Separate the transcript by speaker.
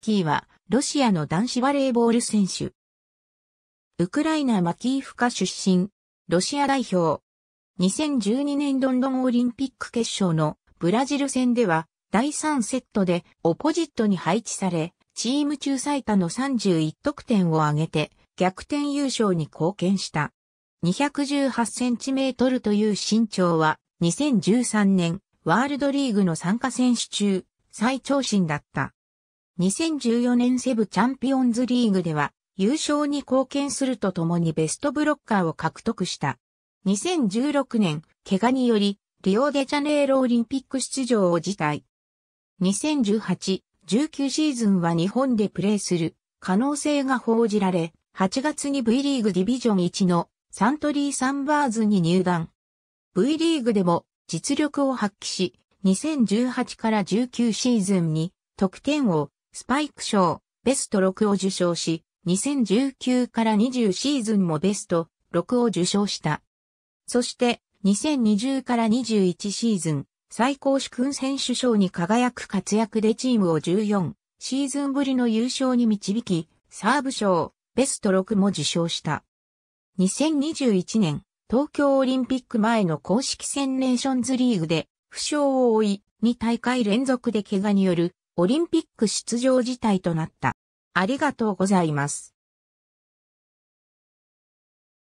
Speaker 1: キーは、ロシアの男子バレーボール選手。ウクライナマキーフカ出身、ロシア代表。2012年ロンドンオリンピック決勝のブラジル戦では、第3セットでオポジットに配置され、チーム中最多の31得点を挙げて、逆転優勝に貢献した。218センチメートルという身長は、2013年、ワールドリーグの参加選手中、最長身だった。2014年セブチャンピオンズリーグでは優勝に貢献するとともにベストブロッカーを獲得した。2016年、怪我により、リオデジャネイロオリンピック出場を辞退。2018、19シーズンは日本でプレーする可能性が報じられ、8月に V リーグディビジョン1のサントリーサンバーズに入団。V リーグでも実力を発揮し、2018から19シーズンに得点王、スパイク賞、ベスト6を受賞し、2019から20シーズンもベスト6を受賞した。そして、2020から21シーズン、最高主君選手賞に輝く活躍でチームを14シーズンぶりの優勝に導き、サーブ賞、ベスト6も受賞した。2021年、東京オリンピック前の公式戦ネーションズリーグで、負傷を負い、2大会連続で怪我によるオリンピック出場事態となった。ありがとうございます。